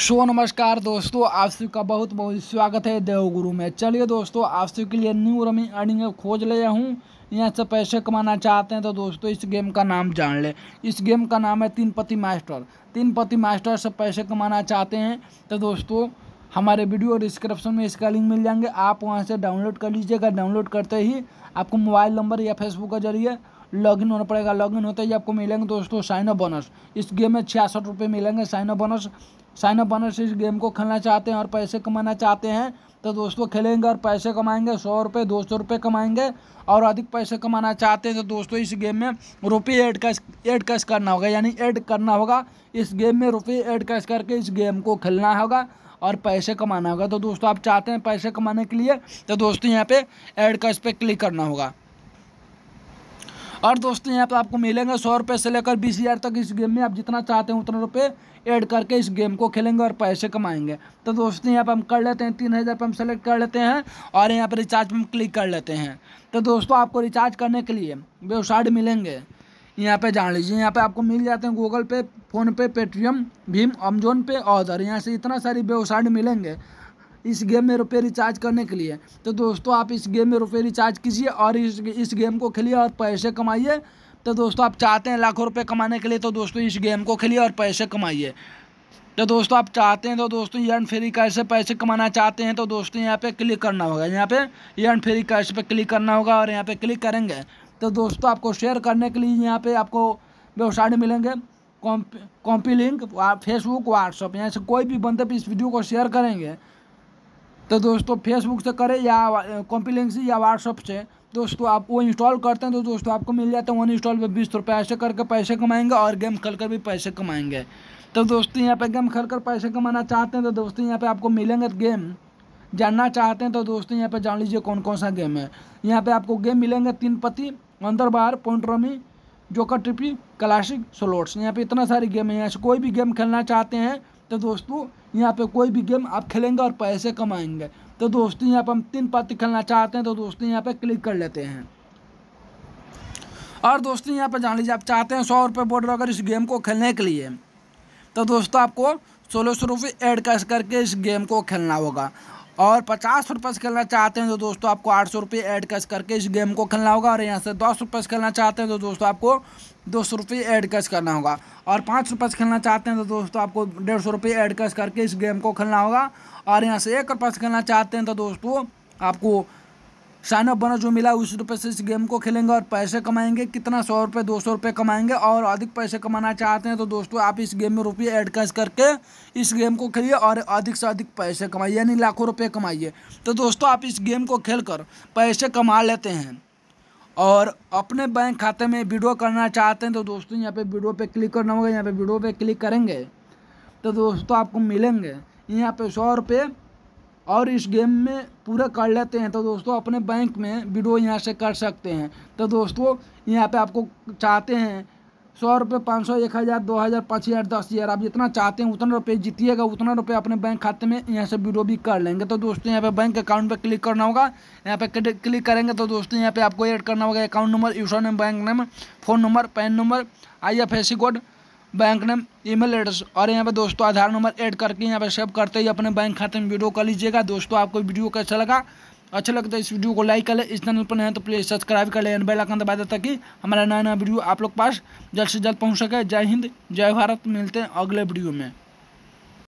show नमस्कार दोस्तों आप सभी का बहुत बहुत स्वागत है देवगुरु में चलिए दोस्तों आप सभी के लिए न्यू रमी अर्निंग खोज लिया हूँ यहाँ से पैसे कमाना चाहते हैं तो दोस्तों इस गेम का नाम जान ले इस गेम का नाम है तीन पति मास्टर तीन पति मास्टर से पैसे कमाना चाहते हैं तो दोस्तों हमारे वीडियो डिस्क्रिप्शन में इसका लिंक मिल जाएंगे आप वहाँ से डाउनलोड कर लीजिएगा डाउनलोड करते ही आपको मोबाइल नंबर या फेसबुक के जरिए लॉगिन होना पड़ेगा लॉगिन होते ही आपको मिलेंगे दोस्तों साइन अप बोनस इस गेम में छियासठ रुपये मिलेंगे sign up bonus sign up bonus इस गेम को खेलना चाहते हैं और पैसे कमाना चाहते हैं तो दोस्तों खेलेंगे और पैसे कमाएंगे सौ रुपये दो सौ रुपये कमाएंगे और अधिक पैसे कमाना चाहते हैं तो दोस्तों इस गेम में रुपये एड कैश एड कैश करना होगा यानी एड करना होगा इस गेम में रुपये एड कैश करके इस गेम को खेलना होगा और पैसे कमाना होगा तो दोस्तों आप चाहते हैं पैसे कमाने के लिए तो दोस्तों यहाँ पे एड कैश पे क्लिक करना होगा और दोस्तों यहाँ पर आपको मिलेंगे सौ रुपये से लेकर बीस हज़ार तक इस गेम में आप जितना चाहते हैं उतना रुपये ऐड करके इस गेम को खेलेंगे और पैसे कमाएंगे तो दोस्तों यहाँ पर हम कर लेते हैं तीन हज़ार पर हम सेलेक्ट कर लेते हैं और यहाँ पर रिचार्ज पर हम क्लिक कर लेते हैं तो दोस्तों आपको रिचार्ज करने के लिए वेबसाइट मिलेंगे यहाँ पर जान लीजिए यहाँ पर आपको मिल जाते हैं गूगल पे फ़ोनपे पेटीएम भीम अमेजोन पे और यहाँ से इतना सारी वेबसाइट मिलेंगे इस गेम में रुपये रिचार्ज करने के लिए तो दोस्तों आप इस गेम में रुपये रिचार्ज कीजिए और इस इस गेम को खेलिए और पैसे कमाइए तो दोस्तों आप चाहते हैं लाखों रुपये कमाने के लिए तो दोस्तों इस गेम को खेलिए और पैसे कमाइए तो दोस्तों आप चाहते हैं तो दोस्तों यर्न फ्री कैसे पैसे कमाना चाहते हैं तो दोस्तों यहाँ पे क्लिक करना होगा यहाँ पे यर्न फ्री कैश पे क्लिक करना होगा और यहाँ पे क्लिक करेंगे तो दोस्तों आपको शेयर करने के लिए यहाँ पे आपको वेबसाइट मिलेंगे कॉम्पी लिंक फेसबुक व्हाट्सअप यहाँ से कोई भी बंदे इस वीडियो को शेयर करेंगे तो दोस्तों फेसबुक से करें या कॉम्पिलेंसी या व्हाट्सअप से दोस्तों आप वो इंस्टॉल करते हैं तो दोस्तों आपको मिल जाता है वन इंस्टॉल पर बीस रुपये ऐसे करके पैसे कमाएंगे और गेम खेल कर भी पैसे कमाएंगे तो दोस्तों यहाँ पे गेम खेल कर पैसे कमाना चाहते हैं तो दोस्तों यहाँ पे आपको मिलेंगे गेम जानना चाहते हैं तो दोस्तों यहाँ पे जान लीजिए कौन कौन सा गेम है यहाँ पर आपको गेम मिलेंगे तीन पति अंदर बाहर पोन्ट्रोमी जोकर ट्रिपी क्लासिक स्लोट्स यहाँ पे इतना सारी गेम है यहाँ से कोई भी गेम खेलना चाहते हैं तो दोस्तों यहाँ पे कोई भी गेम आप खेलेंगे और पैसे कमाएंगे तो दोस्तों यहाँ पर हम तीन पत्र खेलना चाहते हैं तो दोस्तों यहाँ पे क्लिक कर लेते हैं और दोस्तों यहाँ पर जान लीजिए आप चाहते हैं सौ रुपये बोर्ड अगर इस गेम को खेलने के लिए तो दोस्तों आपको सोलह सौ रुपये एड कैश करके इस गेम को खेलना होगा और पचास रुपये से खेलना चाहते हैं तो दोस्तों आपको आठ सौ रुपये एड कैश करके इस गेम को खेलना होगा और यहाँ से दस रुपये से खेलना चाहते हैं तो दोस्तों आपको दो सौ रुपये एड कैश करना होगा और पाँच रुपये से खेलना चाहते हैं तो दोस्तों आपको डेढ़ सौ रुपये एड कैश करके इस गेम को खेलना होगा और यहाँ से एक रुपये से खेलना चाहते हैं तो दोस्तों आपको साइन अप बना जो मिला उस रुपये से इस गेम को खेलेंगे और पैसे कमाएंगे कितना सौ रुपये दो सौ रुपये कमाएंगे और अधिक पैसे कमाना चाहते हैं तो दोस्तों आप इस गेम में रुपये एड कैश करके इस गेम को खेलिए और अधिक से अधिक पैसे कमाइए यानी लाखों रुपये कमाइए तो दोस्तों आप इस गेम को खेल कर पैसे कमा लेते हैं और अपने बैंक खाते में वीडियो करना चाहते हैं तो दोस्तों यहाँ पे वीडियो पे क्लिक करना होगा यहाँ पे वीडियो पे क्लिक करेंगे तो दोस्तों आपको मिलेंगे यहाँ पे सौ रुपये और इस गेम में पूरा कर लेते हैं तो दोस्तों अपने बैंक में विड्रो यहाँ से कर सकते हैं तो दोस्तों यहाँ पे आपको चाहते हैं सौ रुपये पाँच सौ एक हज़ार दो हज़ार पाँच हज़ार दस हज़ार आप जितना चाहते हैं उतना रुपये जीतिएगा उतना रुपये अपने बैंक खाते में यहाँ से विड्रो भी कर लेंगे तो दोस्तों यहाँ पे बैंक अकाउंट पे क्लिक करना होगा यहाँ पे क्लिक करेंगे तो दोस्तों यहाँ पे आपको ऐड करना होगा account number user name bank name phone number PAN number आई code bank name email address और यहाँ पे दोस्तों आधार नंबर ऐड करके यहाँ पे सेव करते ही अपने बैंक खाते में वीडियो कर लीजिएगा दोस्तों आपको वीडियो कैसा लगा अच्छा लगता तो है इस वीडियो को लाइक कर ले इस चैनल पर नहीं है तो प्लीज़ सब्सक्राइब कर लें बेल आइकन दबा दे ताकि हमारा नया नया वीडियो आप लोग पास जल्द से जल्द पहुँच सके जय हिंद जय भारत मिलते हैं अगले वीडियो में